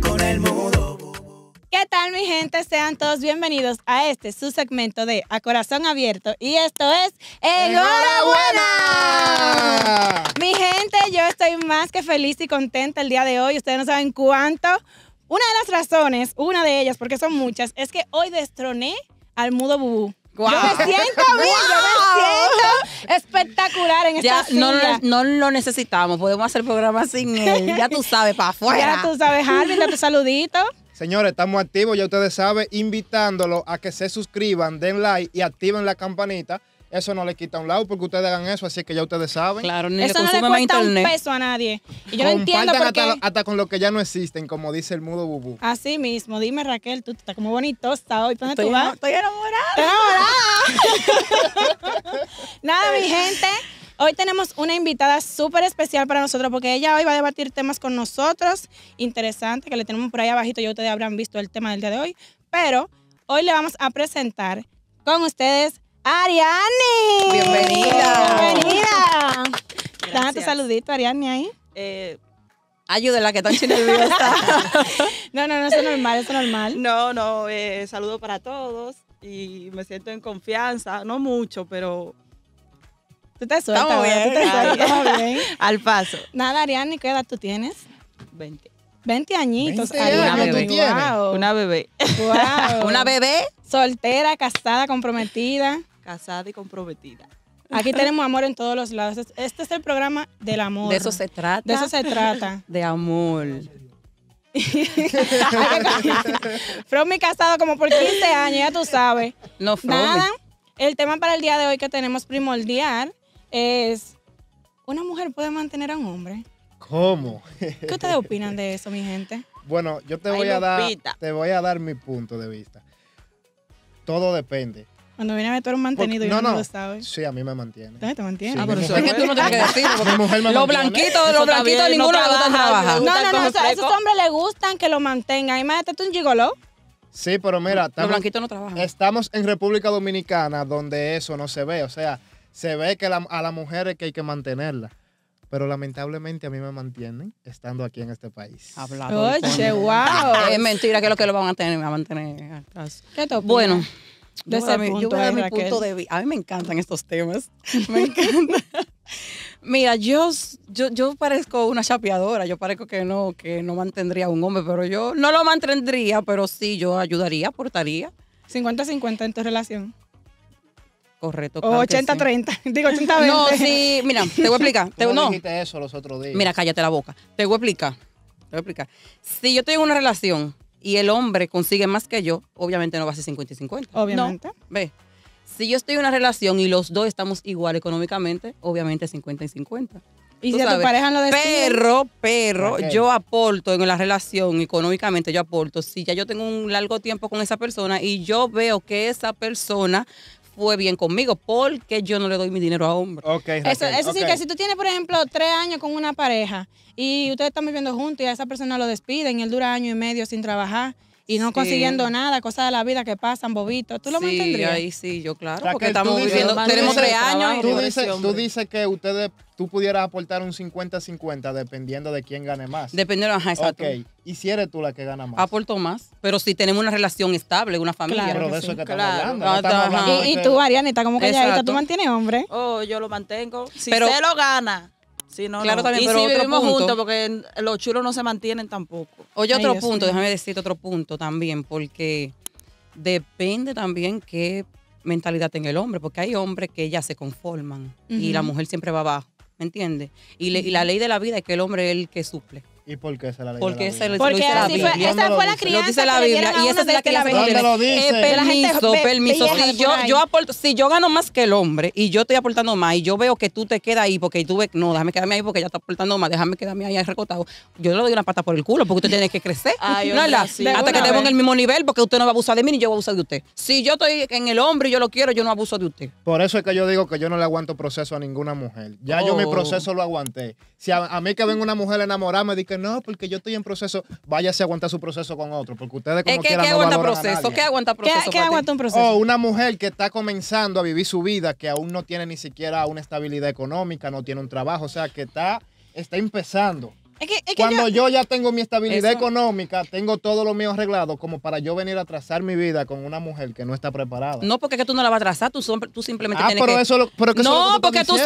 con el mudo. ¿Qué tal mi gente? Sean todos bienvenidos a este su segmento de A Corazón Abierto y esto es Enhorabuena. Mi gente, yo estoy más que feliz y contenta el día de hoy. Ustedes no saben cuánto. Una de las razones, una de ellas, porque son muchas, es que hoy destroné al mudo Bubú. Yo me siento bien, yo me siento espectacular en esta no, No, lo necesitamos, podemos hacer programas sin él. Ya tú sabes, para afuera. Ya tú sabes, Harvey, un saludito. Señores, estamos activos, ya ustedes saben, invitándolos a que se suscriban, den like y activen la campanita eso no le quita un lado porque ustedes hagan eso, así que ya ustedes saben. Claro, ni eso no le cuesta un peso a nadie. Y yo entiendo por qué... hasta, con lo que ya no existen, como dice el mudo bubú. Así mismo. Dime, Raquel, tú estás como bonitosa hoy. ¿Dónde tú vas? Estoy enamorada. Nada, mi gente. Hoy tenemos una invitada súper especial para nosotros porque ella hoy va a debatir temas con nosotros Interesante, que le tenemos por ahí abajito. Ya ustedes habrán visto el tema del día de hoy. Pero hoy le vamos a presentar con ustedes Ariani. Bienvenida. Bienvenida. Dame tu saludito, Ariani, ahí. Eh, que tan nerviosa. no, no, no, eso es normal, eso es normal. No, no, eh, saludo para todos y me siento en confianza, no mucho, pero... Tú te sueltas, bien, ¿tú te sueltas bien. Al paso. Nada, Ariani, ¿qué edad tú tienes? 20. 20 añitos. Una, bebé. una bebé. Soltera, casada, comprometida. Casada y comprometida. Aquí tenemos amor en todos los lados. Este es el programa del amor. De eso se trata. De eso se trata. De amor. mi casado como por 15 años, ya tú sabes. No, Nada, el tema para el día de hoy que tenemos primordial es, ¿una mujer puede mantener a un hombre? ¿Cómo? ¿Qué ustedes opinan de eso, mi gente? Bueno, yo te voy a dar, te voy a dar mi punto de vista. Todo depende. Cuando viene a meter un mantenido y no, no, lo sabes. Sí, a mí me mantiene. ¿Dónde te mantiene? ah, pero es que tú no tienes que decir, Porque mi mujer me los blanquitos, los blanquitos, ninguno trabaja. No, no, no, a esos hombres les gustan que lo mantengan. Imagínate tú un gigoló. Sí, pero mira, estamos, los blanquitos no trabajan. Estamos en República Dominicana donde eso no se ve. O sea, se ve que la, a las mujeres que hay que mantenerla pero lamentablemente a mí me mantienen estando aquí en este país. Oye, wow. Es mentira que lo que lo van a tener, a mantener. ¿Qué bueno, desde mi, a de vista. A mí me encantan estos temas. Me encantan. Mira, yo, yo, parezco una chapeadora, yo parezco que no, que no mantendría a un hombre, pero yo no lo mantendría, pero sí, yo ayudaría, aportaría. 50-50 en tu relación. Correcto. 80-30. Digo 80-20. No, sí, mira, te voy a explicar. Te, no dijiste eso los otros días. Mira, cállate la boca. Te voy a explicar. Te voy a explicar. Si yo estoy en una relación y el hombre consigue más que yo, obviamente no va a ser 50 y 50. Obviamente. Ve. Si yo estoy en una relación y los dos estamos igual económicamente, obviamente 50 y 50. Y si a tu pareja no decide. Pero, pero, yo aporto en la relación económicamente, yo aporto. Si ya yo tengo un largo tiempo con esa persona y yo veo que esa persona fue bien conmigo porque yo no le doy mi dinero a hombres. Okay, eso, eso sí, que si tú tienes, por ejemplo, tres años con una pareja y ustedes están viviendo juntos y a esa persona lo despiden y él dura año y medio sin trabajar y no consiguiendo nada, cosas de la vida que pasan, bobitos. ¿Tú lo sí, mantendrías? ahí sí, yo claro, porque estamos diciendo viviendo, tenemos tres años. Tú dices, dices que ustedes, tú pudieras aportar un 50-50 dependiendo de quién gane más. Dependiendo, ajá, exacto. Ok, y si eres tú la que gana más. Aporto más, pero si tenemos una relación estable, una familia. Claro, de eso es que claro. estamos hablando. y, tú, y, tú, Arianita, como que ya tú mantienes hombre. Oh, yo lo mantengo. Si pero, se lo gana no, claro, también, pero otro vivimos punto. juntos porque los chulos no se mantienen tampoco. Oye, otro punto, déjame decirte otro punto también, porque depende también qué mentalidad tenga el hombre, porque hay hombres que ya se conforman y la mujer siempre va abajo, ¿me entiendes? Y, y la ley de la vida es que el hombre es el que suple. ¿Y por qué se la ley Porque de la Biblia? Porque esa fue la crianza. dice la Biblia. Y esa es la que la Biblia. permiso, permiso. Si yo, si yo gano más que el hombre y yo estoy aportando más y yo veo que tú te quedas ahí porque tú ves, no, déjame quedarme ahí porque ya está aportando más, déjame quedarme ahí recotado. Yo le doy una pata por el culo porque usted tiene que crecer. no, Hasta que estemos en el mismo nivel porque usted no va a abusar de mí ni yo voy a abusar de usted. Si yo estoy en el hombre y yo lo quiero, yo no abuso de usted. Por eso es que yo digo que yo no le aguanto proceso a ninguna mujer. Ya yo mi oh. proceso lo aguanté. Si a, mí que venga una mujer enamorada me dice no, porque yo estoy en proceso, váyase a aguantar su proceso con otro, porque ustedes como que quieran aguanta proceso? A aguanta proceso? O oh, una mujer que está comenzando a vivir su vida, que aún no tiene ni siquiera una estabilidad económica, no tiene un trabajo, o sea, que está, está empezando. Cuando yo, ya tengo mi estabilidad económica, tengo todo lo mío arreglado, como para yo venir a trazar mi vida con una mujer que no está preparada. No, porque es que tú no la vas a trazar, tú, simplemente ah, tienes que... Eso no, porque tú,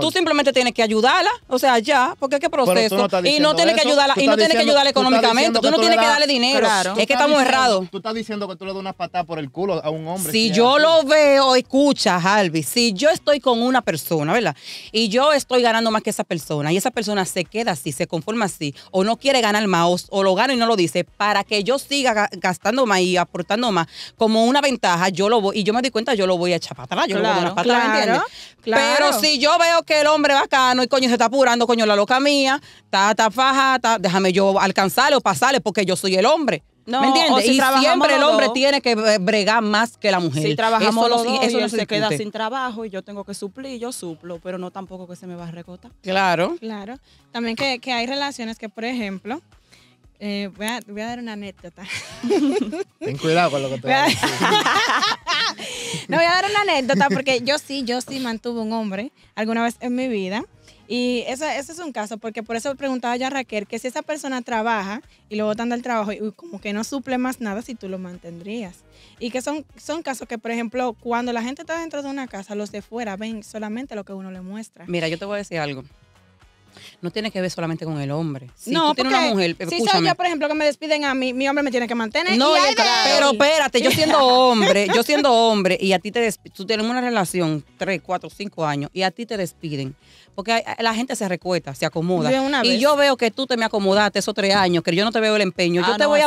tú simplemente tienes que ayudarla, o sea, ya, porque es que proceso. y no tienes que ayudarla, y no tienes que ayudarla económicamente, tú, no tienes que darle dinero. Es que estamos errados. Tú estás diciendo que tú le das una patada por el culo a un hombre. Si, yo lo veo, escucha, Harvey, si yo estoy con una persona, ¿verdad? Y yo estoy ganando más que esa persona, y esa persona se queda así, se conforma así, o no quiere ganar más, o, lo gana y no lo dice, para que yo siga gastando más y aportando más como una ventaja, yo lo voy, y yo me di cuenta, yo lo voy a echar para yo lo voy a para atrás, Pero si yo veo que el hombre bacano y coño se está apurando, coño, la loca mía, ta, ta, faja, déjame yo alcanzarle o pasarle porque yo soy el hombre. No, ¿Me y siempre el hombre tiene que eh, bregar más que la mujer. Si trabajamos eso los no se, queda sin trabajo y yo tengo que suplir, yo suplo, pero no tampoco que se me va a recotar. Claro. Claro. También que, hay relaciones que, por ejemplo, eh, voy, a, voy, a, dar una anécdota. Ten cuidado con lo que te voy no voy a dar una anécdota porque yo sí, yo sí mantuve un hombre alguna vez en mi vida. Y eso, ese es un caso, porque por eso preguntaba ya Raquel que si esa persona trabaja y lo botan del trabajo, y como que no suple más nada si tú lo mantendrías. Y que son, son casos que, por ejemplo, cuando la gente está dentro de una casa, los de fuera ven solamente lo que uno le muestra. Mira, yo te voy a decir algo no tiene que ver solamente con el hombre. no, tú una mujer, si soy Yo, por ejemplo, que me despiden a mí, mi hombre me tiene que mantener. No, pero espérate, yo siendo hombre, yo siendo hombre, y a ti te tú tenemos una relación, 3, cuatro, cinco años, y a ti te despiden. Porque la gente se recueta, se acomoda. y yo veo que tú te me acomodaste esos tres años, que yo no te veo el empeño. yo, ah, te voy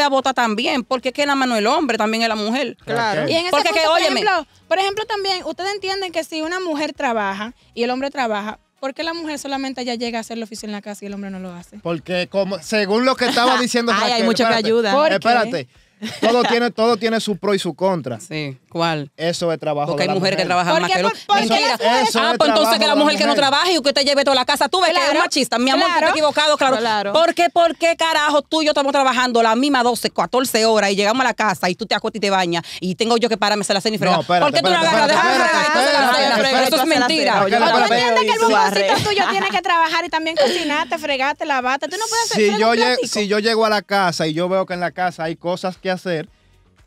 a votar también, porque es que nada más el hombre, también es la mujer. Claro. porque por ejemplo, por ejemplo, también, ustedes entienden que si una mujer trabaja y el hombre trabaja, ¿Por qué la mujer solamente ya llega a hacer el oficio en la casa y el hombre no lo hace? Porque como según lo que estaba diciendo Ay, hay mucha que ayuda. Espérate. Todo tiene, todo tiene su pro y su contra. Sí, ¿cuál? Eso es trabajo. Porque hay mujeres mujer. que trabajan más que los. hombres. Mentira. ah, pues entonces que la mujer, que no trabaja y que usted lleve toda la casa. Tú ves que es machista. Mi amor, claro. te equivocado, claro. Porque, ¿por qué carajo tú y yo estamos trabajando las mismas 12, 14 horas y llegamos a la casa y tú te acuestas y te bañas y tengo yo que pararme a la cena y fregar? No, espérate, ¿Por qué tú no agarras? Déjame Eso es mentira. Tú entiendes que el bomboncito tuyo tiene que trabajar y también cocinarte, fregarte, lavarte. Tú no puedes hacer Si yo llego a la casa y yo veo que en la casa hay cosas que hacer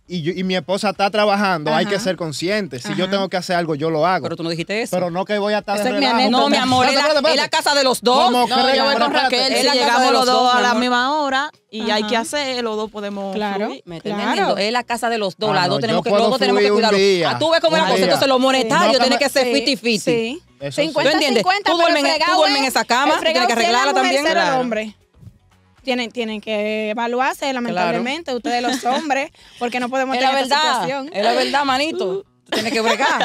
y, y mi esposa está trabajando, hay que ser consciente. Si yo tengo que hacer algo, yo lo hago. Pero tú no dijiste eso. Pero no que voy a estar de es No, mi amor, es la, casa de los dos. No, yo voy con Raquel. si llegamos los dos a la misma hora y hay que hacer, los dos podemos claro, ¿Me claro. Es la casa de los dos, ah, dos tenemos que, los tenemos que cuidarlo. Ah, tú ves cómo es la cosa, entonces lo monetario tiene que ser fiti fiti. Sí. 50-50, ¿Tú duermes ¿eh? en esa cama? ¿Tienes que arreglarla también? Claro tienen, que evaluarse, lamentablemente, ustedes los hombres, porque no podemos es la verdad, Es la verdad, manito. Tú tienes que bregar.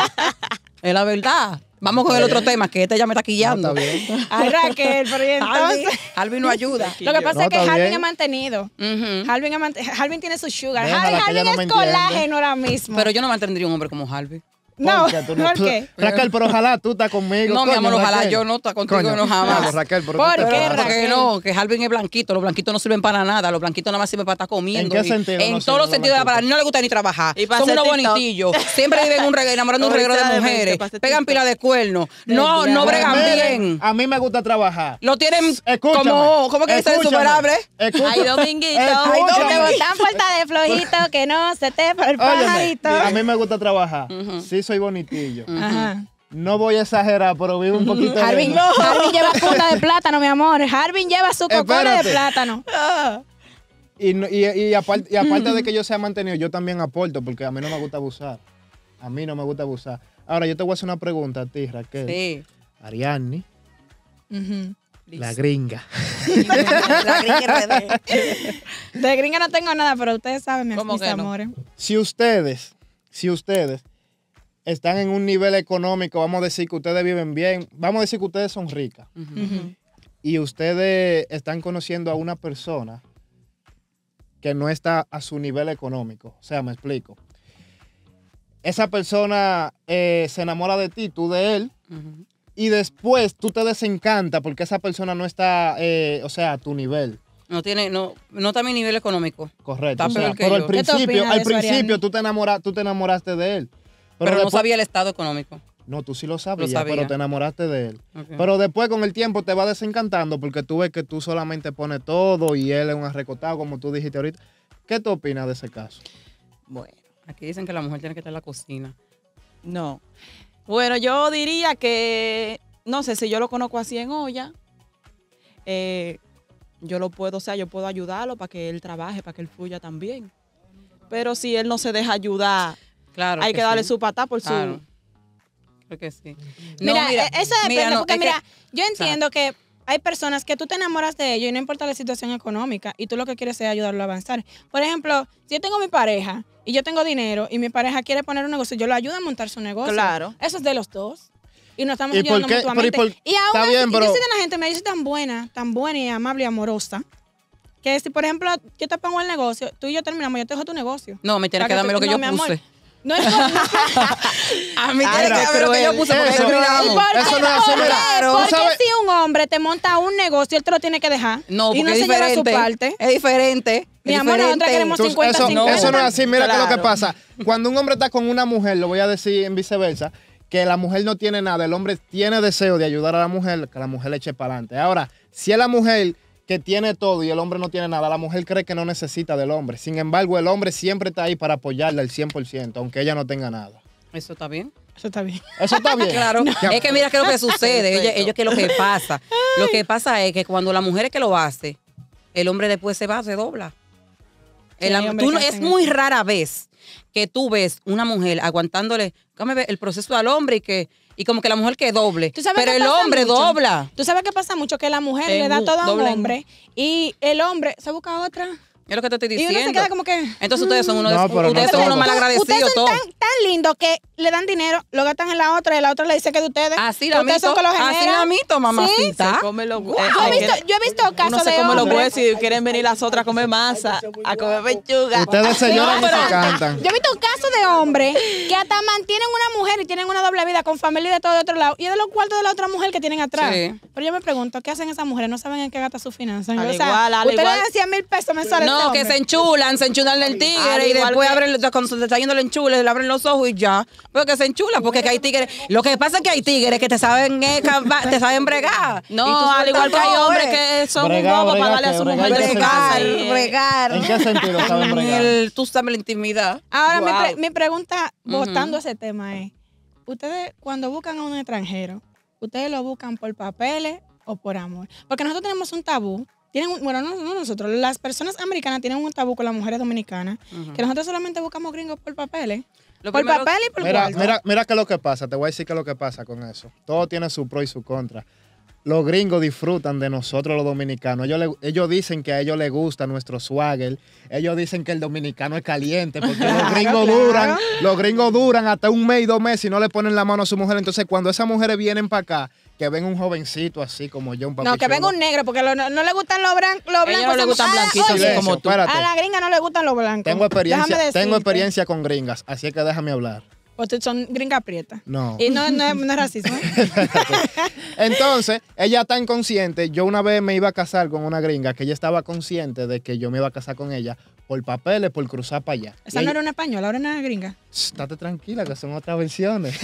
es la verdad. Vamos con el otro tema, que este ya me está quillando. Ay, Raquel, pero entonces. Alvin no ayuda. Lo que pasa es que Alvin ha mantenido. Uh tiene su sugar. es colágeno ahora mismo. Pero yo no mantendría un hombre como Alvin. No, ¿por qué? Raquel, pero ojalá tú estás conmigo. No, mi amor, ojalá yo no esté contigo, no jamás. Claro, Raquel, ¿Por qué, Raquel? Porque no, que Jalvin es blanquito, los blanquitos no sirven para nada, los blanquitos nada más sirven para estar comiendo. ¿En qué sentido? En todos los sentidos de la palabra, no le gusta ni trabajar. ¿Y Son unos bonitillos, siempre viven un enamorando un reguero de mujeres, pegan pila de cuernos, no, no bregan bien. A mí me gusta trabajar. Lo tienen como, ¿cómo que dicen insuperable? Ay, Dominguito, dominguito. Tan falta de flojito, que no, se te A mí me gusta trabajar, sí soy bonitillo. No voy a exagerar, pero vivo un poquito. Harvin, lleva punta de plátano, mi amor. Harvin lleva su de plátano. Y, aparte de que yo sea mantenido, yo también aporto, porque a mí no me gusta abusar. A mí no me gusta abusar. Ahora, yo te voy a hacer una pregunta a ti, Raquel. Sí. La gringa. la gringa de gringa no tengo nada, pero ustedes saben, mis, amor Si ustedes, si ustedes están en un nivel económico, vamos a decir que ustedes viven bien, vamos a decir que ustedes son ricas. Y ustedes están conociendo a una persona que no está a su nivel económico. O sea, me explico. Esa persona eh, se enamora de ti, tú de él, y después tú te desencanta porque esa persona no está, eh, o sea, a tu nivel. No tiene, no, no está a mi nivel económico. Correcto. pero al principio, al principio tú te, tú te enamoraste de él. Pero, no sabía el estado económico. No, tú sí lo sabes, pero te enamoraste de él. Pero después con el tiempo te va desencantando porque tú ves que tú solamente pones todo y él es un arrecotado, como tú dijiste ahorita. ¿Qué tú opinas de ese caso? Bueno, aquí dicen que la mujer tiene que estar en la cocina. No. Bueno, yo diría que, no sé, si yo lo conozco así en olla, eh, yo lo puedo, o sea, yo puedo ayudarlo para que él trabaje, para que él fluya también. Pero si él no se deja ayudar Claro. Hay que, darle su patá por su. Creo que sí. mira, e-, eso depende, porque mira, yo entiendo que hay personas que tú te enamoras de ellos y no importa la situación económica y tú lo que quieres es ayudarlo a avanzar. Por ejemplo, si yo tengo mi pareja y yo tengo dinero y mi pareja quiere poner un negocio, yo lo ayudo a montar su negocio. Claro. Eso es de los dos. Y nos estamos ¿Y ayudando mutuamente. y, aún la gente, me dice tan buena, tan buena y amable y amorosa. Que si, por ejemplo, yo te pongo el negocio, tú y yo terminamos, yo te dejo tu negocio. No, me tienes que, darme lo que yo puse. No es A mí tiene que ver lo que yo puse. Porque eso, no, eso Porque si un hombre te monta un negocio, él te lo tiene que dejar. No, porque y no es se lleva su parte. Es diferente. Mi amor, otra queremos 50, eso, Eso no es así. Mira es lo que pasa. Cuando un hombre está con una mujer, lo voy a decir en viceversa, que la mujer no tiene nada, el hombre tiene deseo de ayudar a la mujer, que la mujer le eche para adelante. Ahora, si es la mujer que tiene todo y el hombre no tiene nada. La mujer cree que no necesita del hombre. Sin embargo, el hombre siempre está ahí para apoyarla al 100%, aunque ella no tenga nada. ¿Eso está bien? Eso está bien. Eso está bien. claro. Es que mira qué lo que sucede. ellos, que lo que pasa. Lo que pasa es que cuando la mujer es que lo hace, el hombre después se va, se dobla. es muy rara vez que tú ves una mujer aguantándole el proceso al hombre y que y como que la mujer que doble. Pero el hombre dobla. Tú sabes que pasa mucho que la mujer le da todo a un hombre y el hombre se busca otra. Es lo que te estoy diciendo. Y queda como que. Entonces ustedes son unos, no, ustedes son unos malagradecidos todos lindo que le dan dinero, lo gastan en la otra y la otra le dice que de ustedes. Así la mito, Así la mito, mamacita. los, yo, he visto, yo, he visto, casos se de come los huesos y quieren venir las otras a comer masa, a comer pechuga. Ustedes señoras no, se Yo he visto caso de hombres que hasta mantienen una mujer y tienen una doble vida con familia y de todo de otro lado y es de los cuartos de la otra mujer que tienen atrás. Pero yo me pregunto, ¿qué hacen esas mujeres? No saben en qué gasta sus finanzas. O sea, ustedes igual. mil pesos mensuales. Este no, que se enchulan, se enchulan el tigre y después abren, con, está yendo el enchule, le abren los ojos y ya. Porque se enchula, porque que hay tigres. Lo que pasa es que hay tigres que te saben eh, te saben bregar. No, al igual que hay hombres que son un para darle a su mujer. Bregar, bregar. ¿En qué sentido saben bregar? El, tú sabes la intimidad. Ahora, mi, pregunta, votando ese tema es, ustedes cuando buscan a un extranjero, ustedes lo buscan por papeles o por amor. Porque nosotros tenemos un tabú tienen bueno, no, nosotros, las personas americanas tienen un tabú con las mujeres dominicanas, que nosotros solamente buscamos gringos por papeles por papel y por mira, Mira, qué es lo que pasa. Te voy a decir qué es lo que pasa con eso. Todo tiene su pro y su contra. Los gringos disfrutan de nosotros los dominicanos. Ellos, ellos dicen que a ellos les gusta nuestro swagger. Ellos dicen que el dominicano es caliente porque los gringos duran, los gringos duran hasta un mes y dos meses y no le ponen la mano a su mujer. Entonces cuando esas mujeres vienen para acá, que ven un jovencito así como yo, un No, que venga un negro, porque no, le gustan los blancos. no le gustan ah, blanquitos, A la gringa no le gustan los blancos. Tengo experiencia, tengo experiencia con gringas, así que déjame hablar. Ustedes son gringas prietas. No. Y no, es, racismo. Entonces, ella está inconsciente. yo una vez me iba a casar con una gringa que ella estaba consciente de que yo me iba a casar con ella, por papeles, por cruzar para allá. Esa no era una española, ahora una gringa. Estate tranquila, que son otras versiones.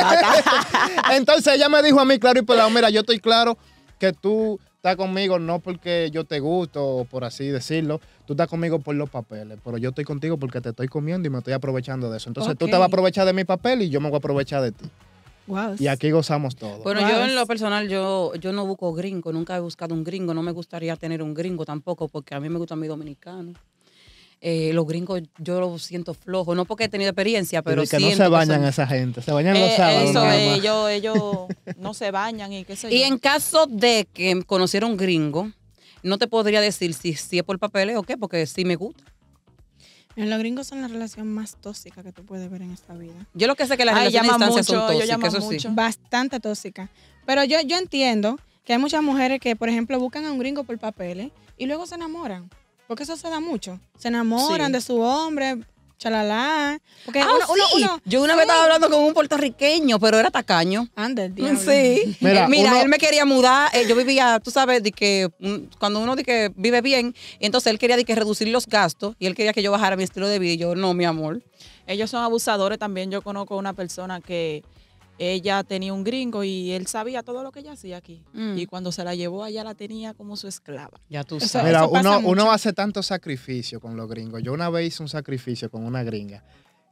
Entonces ella me dijo a mí, claro y pelado, mira, yo estoy claro que tú estás conmigo no porque yo te gusto, por así decirlo, tú estás conmigo por los papeles, pero yo estoy contigo porque te estoy comiendo y me estoy aprovechando de eso. Entonces tú te vas a aprovechar de mi papel y yo me voy a aprovechar de ti. Wow. Y aquí gozamos todos. Bueno, yo en lo personal, yo, yo no busco gringo, nunca he buscado un gringo, no me gustaría tener un gringo tampoco, porque a mí me gusta mi dominicano. Eh, los gringos yo los siento flojos, no porque he tenido experiencia, pero, Y no se bañan esa gente, se bañan los eh, sábados. Eso, ellos, no se bañan y qué sé Y en caso de que conociera un gringo, no te podría decir si, si es por papeles o qué, porque sí me gusta. Eh, los gringos son la relación más tóxica que tú puedes ver en esta vida. Yo lo que sé que las relaciones llama mucho, son tóxicas, Bastante tóxica. Pero yo, yo entiendo que hay muchas mujeres que, por ejemplo, buscan a un gringo por papeles y luego se enamoran. Porque eso se da mucho. Se enamoran de su hombre, chalala. Porque ah, uno, yo una vez estaba hablando con un puertorriqueño, pero era tacaño. Anda, mm, Sí. Mira, eh, él me quería mudar. Eh, yo vivía, tú sabes, de que mm, cuando uno de que vive bien, entonces él quería de que reducir los gastos y él quería que yo bajara mi estilo de vida. yo, no, mi amor. Ellos son abusadores también. Yo conozco una persona que ella tenía un gringo y él sabía todo lo que ella hacía aquí. Mm. Y cuando se la llevó allá la tenía como su esclava. Ya tú sabes. Mira, uno, hace tanto sacrificio con los gringos. Yo una vez hice un sacrificio con una gringa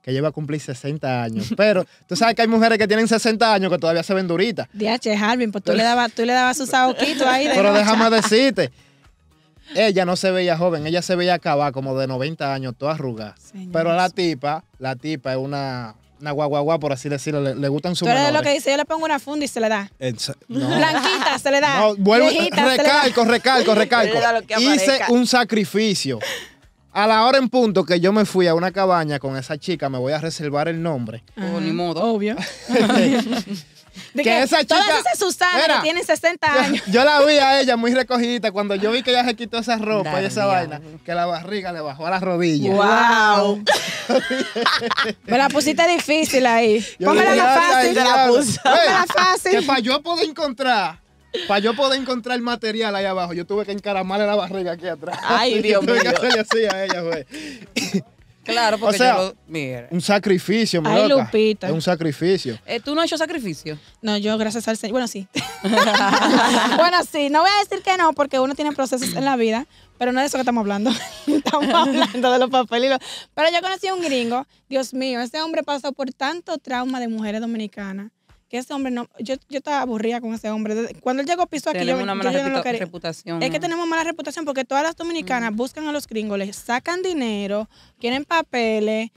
que lleva a cumplir 60 años. Pero tú sabes que hay mujeres que tienen 60 años que todavía se ven duritas. DH, Harvin, pues tú le dabas, tú le dabas sus aguquitos ahí. De Pero déjame decirte. Ella no se veía joven, ella se veía acabar como de 90 años, toda arrugada. Pero la tipa, la tipa es una, una guaguaguá, por así decirlo, le, gustan sus pero eres lo que dice, yo le pongo una funda y se le da. Blanquita se le da. No, recalco, recalco, recalco, recalco. Hice un sacrificio. A la hora en punto que yo me fui a una cabaña con esa chica, me voy a reservar el nombre. Oh, ni modo. Obvio. que, que esa chica. Todas 60 años. Yo, la vi a ella muy recogidita. Cuando yo vi que ella se quitó esa ropa y esa vaina, que la barriga le bajó a las rodillas. ¡Wow! Me la pusiste difícil ahí. Póngala más fácil. Te la fácil. Que para yo poder encontrar. Para yo poder encontrar el material ahí abajo, yo tuve que encaramarle la barriga aquí atrás. Ay, Dios mío. Yo a ella, güey. Claro, porque o sea, un sacrificio, mi Ay, Lupita. Es un sacrificio. Eh, ¿Tú no has hecho sacrificio? No, yo gracias al Señor. Bueno, sí. bueno, sí. No voy a decir que no, porque uno tiene procesos en la vida, pero no de eso que estamos hablando. estamos hablando de los papelitos. Pero yo conocí a un gringo. Dios mío, ese hombre pasó por tanto trauma de mujeres dominicanas que ese hombre no, yo, yo estaba aburrida con ese hombre. Cuando él llegó piso aquí, yo, reputación. Es que tenemos mala reputación porque todas las dominicanas mm. buscan a los gringos, les sacan dinero, quieren papeles.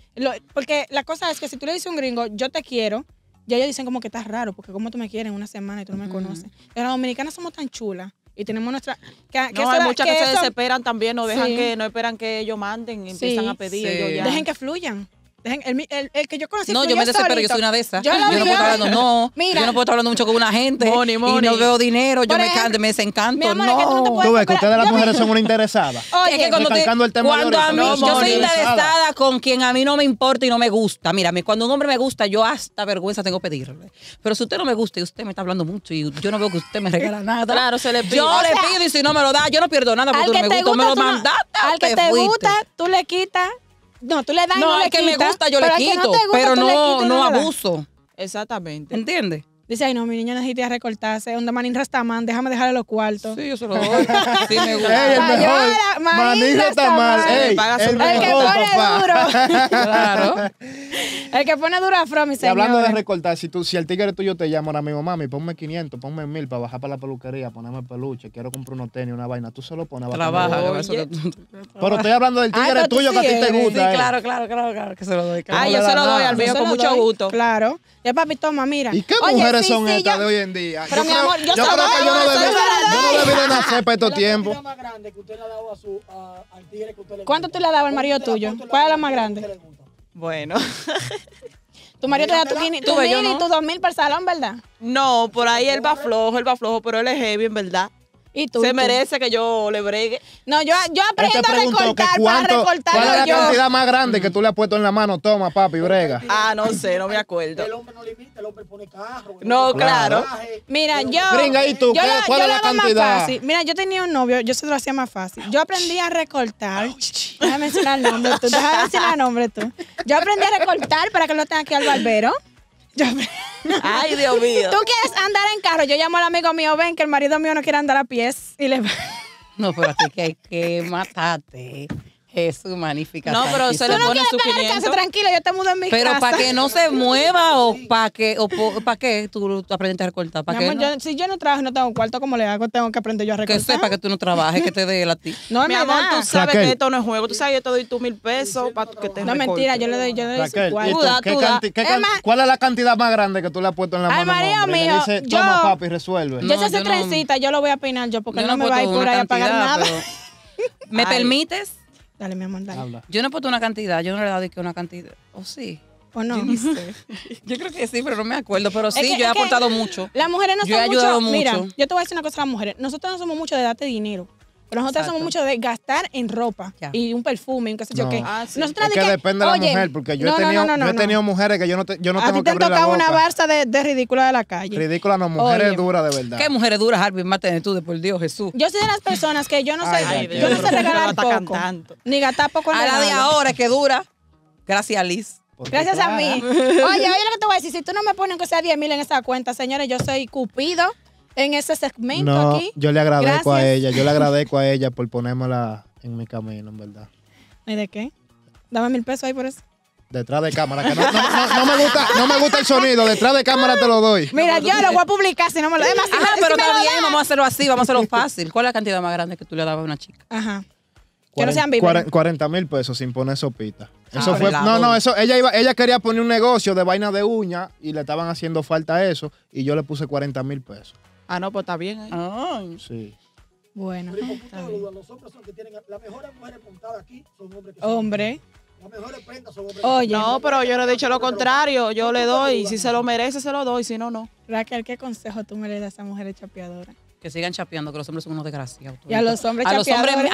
porque la cosa es que si tú le dices a un gringo, yo te quiero, ya ellos dicen como que estás raro, porque como tú me quieres en una semana y tú no me conoces. Pero las dominicanas somos tan chulas y tenemos nuestra que, no, hay muchas que, se desesperan también no dejan que no esperan que ellos manden y empiezan a pedir dejen que fluyan el, que yo conocí. No, yo me desespero, yo soy una de esas. Yo, no puedo estar hablando, no. Yo no puedo estar hablando mucho con una gente. Y no veo dinero, yo me, desencanto. no. que tú, no tú, ves que ustedes las mujeres son una interesada. Oye, que cuando, cuando a mí, yo soy interesada con quien a mí no me importa y no me gusta. Mira, cuando un hombre me gusta, yo hasta vergüenza tengo pedirle. Pero si usted no me gusta y usted me está hablando mucho y yo no veo que usted me regala nada. Claro, se le pide. Yo le pido y si no me lo da, yo no pierdo nada porque tú no me gusta, me lo mandaste. Al que te gusta, tú le quitas no, tú le das no, y no le que me gusta yo le quito, pero no, no abuso. Exactamente. ¿Entiendes? Dice, ay, no, mi niño necesita recortarse. Onda, Manín Rastaman, déjame dejarle los cuartos. Sí, yo se lo doy. sí, me gusta. Ey, el mejor. Manin Manín, el, que pone duro. claro. El que pone duro afro, mi y hablando de recortar, si, si el tigre tuyo te llama ahora mismo, mami, ponme 500, ponme 1000 para bajar para la peluquería, ponerme peluche, quiero comprar unos tenis, una vaina, tú se lo pones. Trabaja. Eso Pero estoy hablando del ah, tigre es tuyo que a ti te gusta. Sí, eh. claro, claro, claro, claro, que se lo doy. Ay, ah, yo se lo doy al mío con mucho gusto. Claro. Ya, papi, toma, mira. ¿Y qué mujeres son estas de hoy en día? Pero yo mi amor, yo, que yo no debí, yo no de nacer para estos tiempos. ¿Cuánto tú le has dado al marido tuyo? ¿Cuál es la más grande? Bueno. Tu marido te da tu, mil y tus dos mil para el salón, ¿verdad? No, por ahí él va flojo, él va flojo, pero él es heavy, en verdad. ¿Y tú, se merece que yo le bregue. No, yo, yo aprendo a recortar cuánto, para recortar. ¿Cuál es la cantidad más grande que tú le has puesto en la mano? Toma, papi, brega. Ah, no sé, no me acuerdo. el hombre no limita, el hombre pone carro. No, claro. Mira, yo. Yo, ¿Cuál, la cantidad? Mira, yo tenía un novio, yo se lo hacía más fácil. Yo aprendí a recortar. déjame decir. el nombre tú. Déjame el nombre tú. Yo aprendí a recortar para que no tenga que al barbero. Ay, Dios mío. Tú quieres andar en carro. Yo llamo al amigo mío, ven, que el marido mío no quiere andar a pies. Y le... No, pero así que hay que matarte. Jesús, magnífica. No, pero se le pone su 500. tranquilo yo te mudo en mi pero casa. Pero para que no se mueva o para que o para qué tú, tú aprendes a recortar. ¿Para no? yo, si yo no trabajo no tengo cuarto, ¿cómo le hago? Tengo que aprender yo a recortar. Que sepa que tú no trabajes, que te dé la ti. No, mi amor, tú sabes que esto no es juego. Tú sabes, yo te doy tus mil pesos para que te No, mentira, yo le doy, yo le doy Raquel, su ¿Qué ¿Cuál es la cantidad más grande que tú le has puesto en la Ay, mano? Ay, María mío. Dice, Toma, papi, resuelve. Yo sé trencita, yo lo voy a peinar yo porque no me va a ir por ahí a pagar nada. ¿Me permites? Dale, mi amor, dale. Yo no he puesto una cantidad, yo no le he dado una cantidad. ¿O sí? ¿O no? Yo creo que sí, pero no me acuerdo. Pero sí, yo he aportado mucho. Las mujeres no yo he ayudado mucho. Mira, yo te voy a decir una cosa a las mujeres. Nosotros no somos mucho de darte dinero. Pero nosotros somos mucho de gastar en ropa y un perfume, un qué sé yo qué. Ah, es que, depende de la mujer, porque yo, he tenido, he tenido mujeres que yo no, tengo que abrir la A ti te tocaba una barza de, ridícula de la calle. Ridícula no, mujeres duras de verdad. ¿Qué mujeres duras, Harvey? Más tenés tú, por Dios, Jesús. Yo soy de las personas que yo no sé, yo no sé regalar poco. Ni gastar poco en A la de ahora que dura, gracias Liz. Gracias a mí. Oye, oye lo que te voy a decir. Si tú no me pones que sea 10 mil en esa cuenta, señores, yo soy Cupido en ese segmento no, aquí. Yo le agradezco a ella, yo le agradezco a ella por ponérmela en mi camino, en verdad. ¿Y de qué? Dame mil pesos ahí por eso. Detrás de cámara, que no, me gusta, el sonido, detrás de cámara te lo doy. Mira, yo lo voy a publicar si no me lo demás. pero está bien, vamos a hacerlo así, vamos a hacerlo fácil. ¿Cuál es la cantidad más grande que tú le dabas a una chica? Ajá. Que no sean vivos. 40 mil pesos sin poner sopita. Eso ah, fue, no, no, eso, ella iba, ella quería poner un negocio de vaina de uña y le estaban haciendo falta eso y yo le puse 40 mil pesos. Ah, no, pues está bien ahí. Ah. Sí. Bueno. las mejores mujeres aquí son hombres. Que Hombre. Las mejores prendas son hombres. Oye, no, pero yo no he dicho lo contrario. Yo le doy. Si se lo merece, se lo doy. Si no, no. Raquel, ¿qué consejo tú me le das a mujeres chapeadoras? Que sigan chapeando, que los hombres son unos desgraciados. Y a los hombres a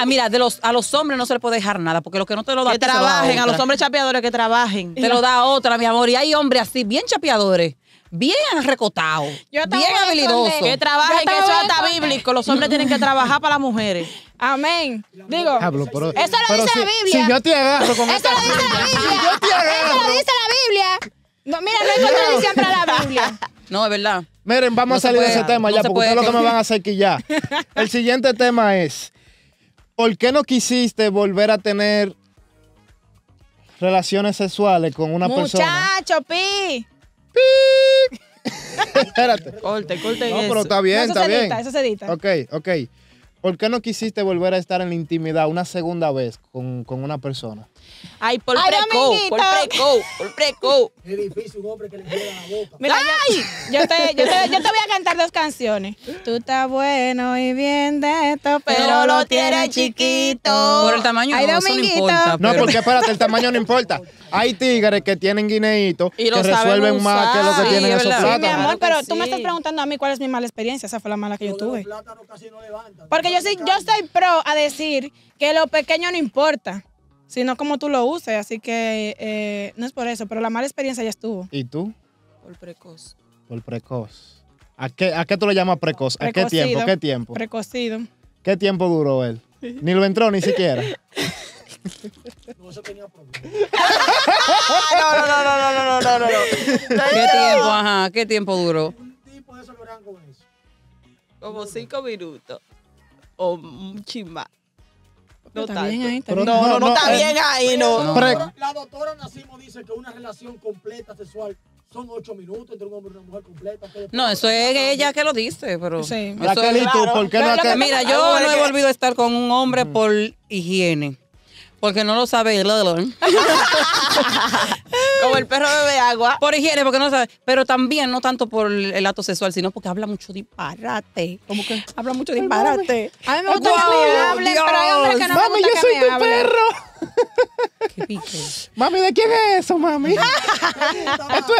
ah, mira, de los, a los hombres no se les puede dejar nada, porque los que no te lo dan. Que trabajen, a, a, los hombres chapeadores que trabajen. Te lo da otra, mi amor. Y hay hombres así, bien chapeadores, bien recotado, bien habilidoso. Que trabaje, que eso está bíblico. Los hombres tienen que trabajar para las mujeres. Amén. Digo, eso lo dice la Biblia. Si yo te agarro con Eso lo dice la Biblia. Eso lo dice la Biblia. No, mira, no hay contradicción para la Biblia. No, es verdad. Miren, vamos a salir de ese tema ya, porque ustedes lo que me van a hacer aquí ya. El siguiente tema es, ¿por qué no quisiste volver a tener relaciones sexuales con una persona? Muchacho, Pi. Espérate. Corte, corte. No, pero está bien, eso está se bien. Edita, eso se edita. Ok, ok. ¿Por qué no quisiste volver a estar en la intimidad una segunda vez con, con una persona? Ay, por preco, por preco, por Es difícil un hombre que le quede la boca. Mira, Ay. Yo, te, yo, te, voy a cantar dos canciones. Tú estás bueno y bien de esto, pero, lo tienes chiquito. Por el tamaño no, importa. No, porque espérate, el tamaño no importa. Hay tigres que tienen guineitos que resuelven más que lo que tienen esos plátanos. mi amor, pero tú me estás preguntando a mí cuál es mi mala experiencia. Esa fue la mala que yo tuve. Porque yo soy, yo soy pro a decir que lo pequeño no importa sino como tú lo uses. Así que eh, no es por eso, pero la mala experiencia ya estuvo. ¿Y tú? Por precoz. Por precoz. ¿A qué, a qué tú lo llamas precoz? ¿A qué tiempo? ¿Qué tiempo? Precocido. ¿Qué tiempo duró él? ni lo entró ni siquiera. No, eso tenía problemas. no, no, no, no, no, no, no, no. ¿Qué tiempo, ajá? ¿Qué tiempo duró? Un tipo de eso con eso. Como cinco minutos. O un chimba. No, está bien ahí, no, no, está eh, bien ahí, no. La doctora Nacimo dice que una relación completa sexual son ocho minutos entre un hombre y una mujer completa. No, eso es ella que lo dice, pero. Sí. Eso es, tú, ¿por qué no Mira, yo no he volvido a estar con un hombre por higiene. Porque no lo sabe. Como el perro bebe agua. Por higiene, porque no lo sabe. Pero también, no tanto por el acto sexual, sino porque habla mucho disparate. como que? Habla mucho disparate. A mí me gusta que me pero hay hombres que no me gusta yo soy tu perro. Mami, ¿de quién es eso, mami? esto,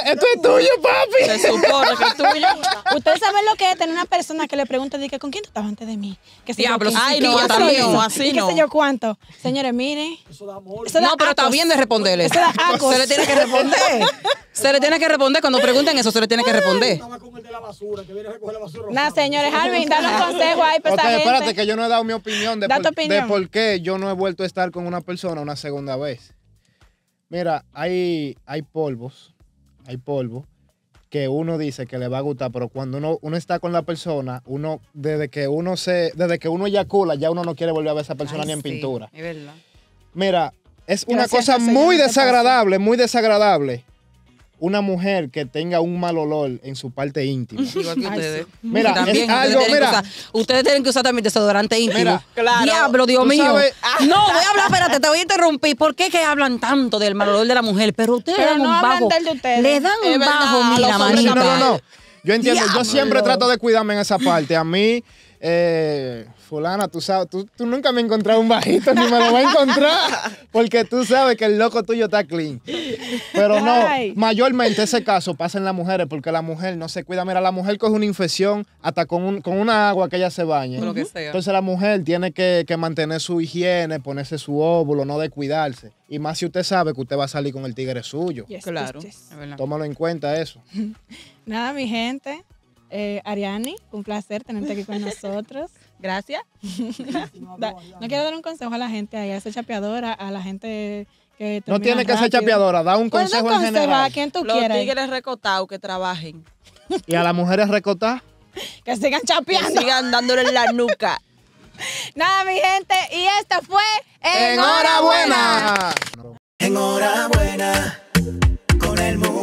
es tuyo, papi. Se supone que es Ustedes saben lo que es tener una persona que le pregunta, qué ¿con quién tú estabas antes de mí? Que se Diablo, yo, ay, no, también, así no. ¿Qué sé yo cuánto? Señores, miren. Eso da amor. no, pero está bien de responderle. Se le tiene que responder. se le tiene que responder. Cuando pregunten eso, se le tiene que responder. No, señores, Alvin, un consejo. ahí espérate, que yo no he dado mi opinión de por qué yo no he vuelto a estar con una persona una segunda vez. Mira, hay, hay polvos, hay polvo que uno dice que le va a gustar, pero cuando uno, uno está con la persona, uno, desde que uno se, desde que uno eyacula, ya uno no quiere volver a ver a esa persona ni en pintura. Es verdad. Mira, es una cosa muy desagradable, muy desagradable una mujer que tenga un mal olor en su parte íntima. que ustedes. Mira, también, es algo, ustedes mira. ustedes tienen que usar también desodorante íntimo. Mira, claro, Diablo, Dios mío. Ah. Ah. no, voy a hablar, espérate, te voy a interrumpir. ¿Por qué que hablan tanto del mal olor de la mujer? Pero ustedes le dan no un bajo. De ustedes. dan un bajo, mira, manita. No, no, no. Yo entiendo, yo siempre trato de cuidarme en esa parte. A mí eh, fulana, tú sabes, tú, nunca me has encontrado un bajito, ni me lo va a encontrar, porque tú sabes que el loco tuyo está clean. Pero no, mayormente ese caso pasa en las mujeres, porque la mujer no se cuida. Mira, la mujer coge una infección hasta con, una agua que ella se bañe. Entonces la mujer tiene que, mantener su higiene, ponerse su óvulo, no descuidarse. Y más si usted sabe que usted va a salir con el tigre suyo. claro. Tómalo en cuenta eso. Nada, mi gente. Eh, Ariani, un placer tenerte aquí con nosotros. Gracias. no quiero dar un consejo a la gente ahí, a ser chapeadora, a la gente que No tiene que ser chapeadora, da un consejo, en general. a quien Los tigres recotados que trabajen. ¿Y a las mujeres recotadas? que sigan chapeando. sigan dándole la nuca. Nada, mi gente, y esto fue Enhorabuena. Enhorabuena. Enhorabuena con el mundo.